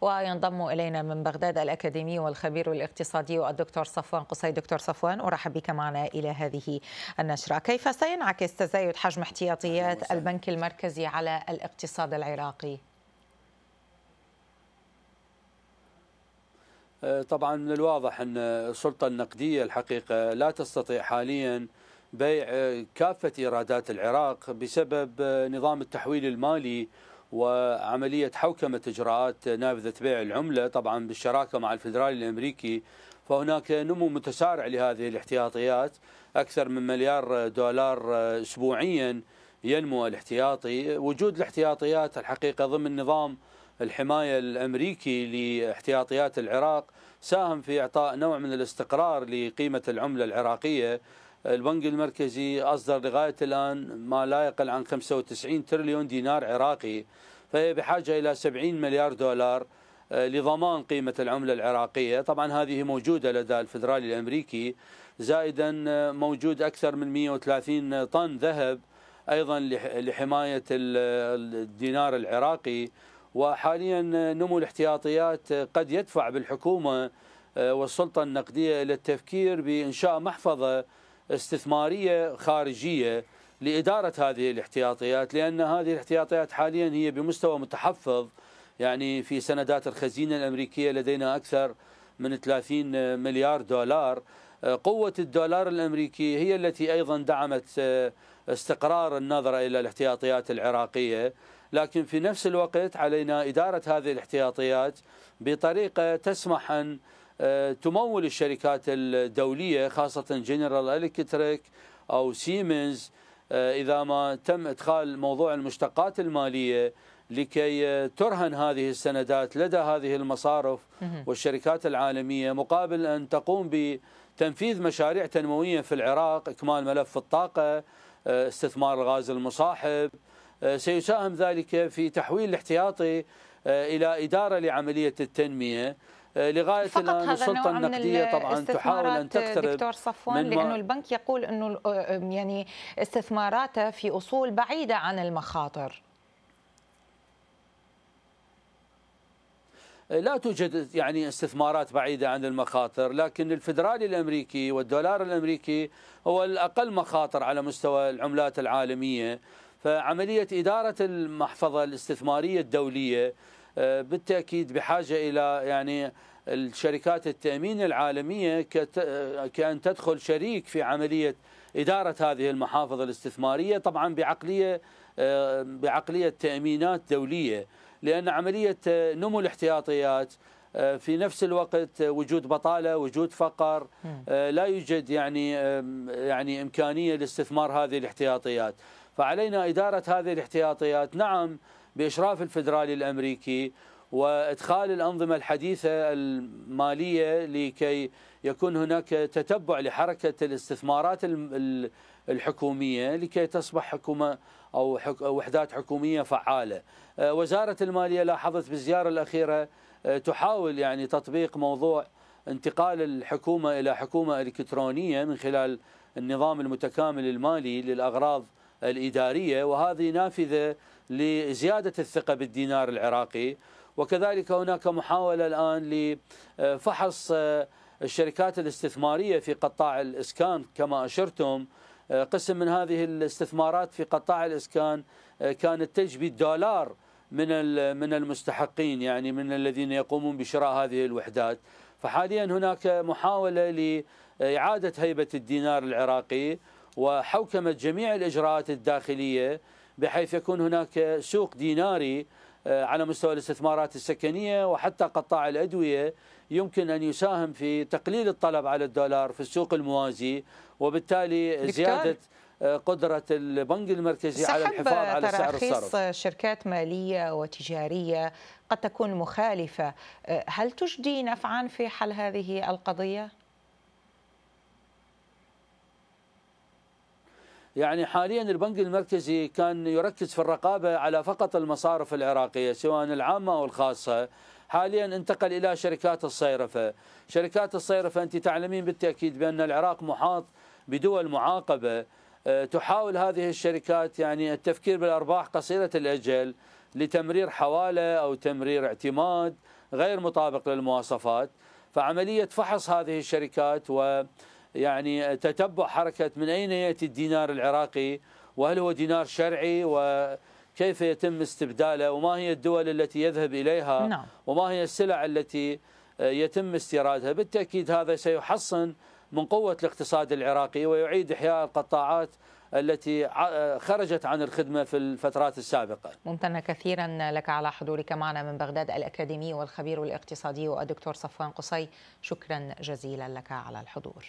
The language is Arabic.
وينضم إلينا من بغداد الأكاديمي والخبير الاقتصادي الدكتور صفوان قصي دكتور صفوان أرحب بك معنا إلى هذه النشرة كيف سينعكس تزايد حجم احتياطيات البنك المركزي على الاقتصاد العراقي؟ أه، طبعا من الواضح ان السلطه النقديه الحقيقه لا تستطيع حاليا بيع كافه ايرادات العراق بسبب نظام التحويل المالي وعملية حوكمة إجراءات نافذة بيع العملة طبعا بالشراكة مع الفدرالي الأمريكي فهناك نمو متسارع لهذه الاحتياطيات أكثر من مليار دولار أسبوعيا ينمو الاحتياطي وجود الاحتياطيات الحقيقة ضمن نظام الحماية الأمريكي لاحتياطيات العراق ساهم في إعطاء نوع من الاستقرار لقيمة العملة العراقية البنك المركزي أصدر لغاية الآن ما لا يقل عن 95 تريليون دينار عراقي فهي بحاجة إلى 70 مليار دولار آه، لضمان قيمة العملة العراقية طبعا هذه موجودة لدى الفدرالي الأمريكي زائدا آه، موجود أكثر من 130 طن ذهب أيضا لحماية الدينار العراقي وحاليا آه، نمو الاحتياطيات قد يدفع بالحكومة والسلطة النقدية إلى التفكير بإنشاء محفظة استثمارية خارجية لإدارة هذه الاحتياطيات لأن هذه الاحتياطيات حاليا هي بمستوى متحفظ يعني في سندات الخزينة الأمريكية لدينا أكثر من 30 مليار دولار قوة الدولار الأمريكي هي التي أيضا دعمت آه، استقرار النظرة إلى الاحتياطيات العراقية لكن في نفس الوقت علينا إدارة هذه الاحتياطيات بطريقة تسمح أن آه، تمول الشركات الدولية خاصة جنرال إلكتريك أو سيمنز آه، إذا ما تم إدخال موضوع المشتقات المالية لكي آه، ترهن هذه السندات لدى هذه المصارف والشركات العالمية مقابل أن تقوم بتنفيذ مشاريع تنموية في العراق إكمال ملف الطاقة استثمار الغاز المصاحب سيساهم ذلك في تحويل الاحتياطي إلى إدارة لعملية التنمية لغايه فقط الان السلطه النقديه طبعا تحاول ان تقترب دكتور صفوان من لانه البنك يقول انه آه، يعني استثماراته في اصول بعيده عن المخاطر لا توجد يعني استثمارات بعيدة عن المخاطر لكن الفدرالي الأمريكي والدولار الأمريكي هو الأقل مخاطر على مستوى العملات العالمية فعملية إدارة المحفظة الاستثمارية الدولية آه، بالتاكيد بحاجه الى يعني الشركات التامين العالميه آه، كان تدخل شريك في عمليه اداره هذه المحافظ الاستثماريه طبعا بعقليه آه، بعقليه تامينات دوليه لان عمليه نمو الاحتياطيات في نفس الوقت وجود بطاله وجود فقر لا يوجد يعني يعني امكانيه لاستثمار هذه الاحتياطيات فعلينا اداره هذه الاحتياطيات نعم بإشراف الفدرالي الأمريكي وإدخال الأنظمة الحديثة المالية لكي يكون هناك تتبع لحركة الاستثمارات الحكومية لكي تصبح حكومة أو وحدات حكومية فعالة آه، وزارة المالية لاحظت بالزيارة الأخيرة آه، تحاول يعني تطبيق موضوع انتقال الحكومة إلى حكومة إلكترونية من خلال النظام المتكامل المالي للأغراض الإدارية وهذه نافذة لزيادة الثقة بالدينار العراقي وكذلك هناك محاولة الآن لفحص آه، الشركات الاستثمارية في قطاع الإسكان كما أشرتم آه، قسم من هذه الاستثمارات في قطاع الإسكان آه، كانت تجبي الدولار من من المستحقين يعني من الذين يقومون بشراء هذه الوحدات فحاليا هناك محاولة لإعادة هيبة الدينار العراقي وحوكمت جميع الإجراءات الداخلية بحيث يكون هناك سوق ديناري آه، على مستوى الاستثمارات السكنية وحتى قطاع الأدوية يمكن أن يساهم في تقليل الطلب على الدولار في السوق الموازي وبالتالي زيادة آه، قدرة البنك المركزي على الحفاظ على سعر الصرف شركات مالية وتجارية قد تكون مخالفة آه، هل تجدي نفعا في حل هذه القضية؟ يعني حاليا البنك المركزي كان يركز في الرقابة على فقط المصارف العراقية سواء العامة أو الخاصة حاليا انتقل إلى شركات الصيرفة شركات الصيرفة أنت تعلمين بالتأكيد بأن العراق محاط بدول معاقبة أه، تحاول هذه الشركات يعني التفكير بالأرباح قصيرة الأجل لتمرير حوالة أو تمرير اعتماد غير مطابق للمواصفات فعملية فحص هذه الشركات و يعني تتبع حركة من أين يأتي الدينار العراقي وهل هو دينار شرعي وكيف يتم استبداله وما هي الدول التي يذهب إليها نعم. وما هي السلع التي يتم استيرادها بالتأكيد هذا سيحصن من قوة الاقتصاد العراقي ويعيد إحياء القطاعات التي خرجت عن الخدمة في الفترات السابقة ممتنة كثيرا لك على حضورك معنا من بغداد الأكاديمي والخبير الاقتصادي والدكتور صفوان قصي شكرا جزيلا لك على الحضور